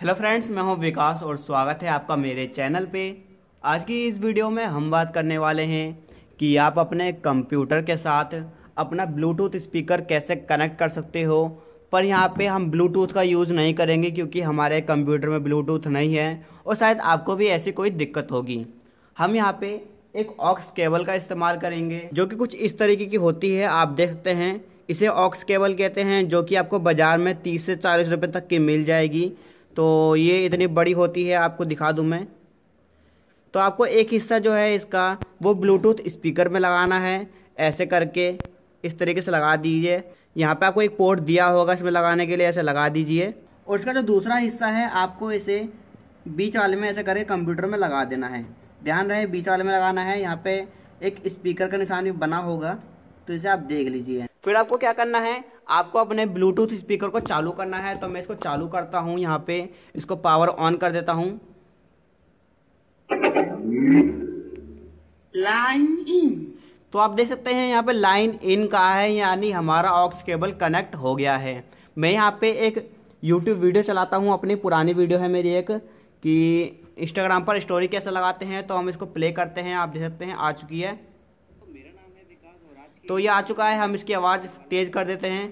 hello friends मैं हूं विकास और स्वागत है आपका मेरे चैनल पे आज की इस वीडियो में हम बात करने वाले हैं कि आप अपने कंप्यूटर के साथ अपना ब्लूटूथ स्पीकर कैसे कनेक्ट कर सकते हो पर यहाँ पे हम ब्लूटूथ का यूज़ नहीं करेंगे क्योंकि हमारे कंप्यूटर में ब्लूटूथ नहीं है और शायद आपको भी ऐसी कोई दिक्कत होगी हम यहाँ पे एक ऑक्स केबल का इस्तेमाल करेंगे जो कि कुछ इस तरीके की होती है आप देखते हैं इसे ऑक्स केबल कहते हैं जो कि आपको बाज़ार में तीस से चालीस रुपये तक की मिल जाएगी तो ये इतनी बड़ी होती है आपको दिखा दूँ मैं तो आपको एक हिस्सा जो है इसका वो ब्लूटूथ स्पीकर में लगाना है ऐसे करके इस तरीके से लगा दीजिए यहाँ पे आपको एक पोर्ट दिया होगा इसमें लगाने के लिए ऐसे लगा दीजिए और इसका जो दूसरा हिस्सा है आपको इसे बीच वाले में ऐसे करके कंप्यूटर में लगा देना है ध्यान रहे बीच वाले में लगाना है यहाँ पे एक स्पीकर का निशान भी बना होगा तो इसे आप देख लीजिए फिर आपको क्या करना है आपको अपने ब्लूटूथ स्पीकर को चालू करना है तो मैं इसको चालू करता हूँ यहाँ पे इसको पावर ऑन कर देता हूँ इन तो आप देख सकते हैं यहाँ पे लाइन इन का है यानी हमारा ऑक्स केबल कनेक्ट हो गया है मैं यहाँ पे एक यूट्यूब वीडियो चलाता हूँ अपनी पुरानी वीडियो है मेरी एक कि इंस्टाग्राम पर स्टोरी कैसे लगाते हैं तो हम इसको प्ले करते हैं आप देख सकते हैं आ चुकी है तो ये आ चुका है हम इसकी आवाज़ तेज़ कर देते हैं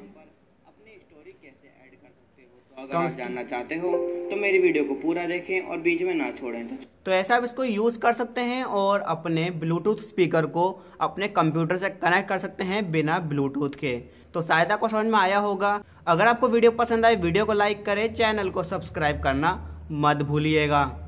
तो अगर तो आप जानना चाहते हो तो मेरी वीडियो को पूरा देखें और बीच में ना छोड़ें तो तो ऐसा आप इसको यूज़ कर सकते हैं और अपने ब्लूटूथ स्पीकर को अपने कंप्यूटर से कनेक्ट कर सकते हैं बिना ब्लूटूथ के तो शायद आपको समझ में आया होगा अगर आपको वीडियो पसंद आए वीडियो को लाइक करें चैनल को सब्सक्राइब करना मत भूलिएगा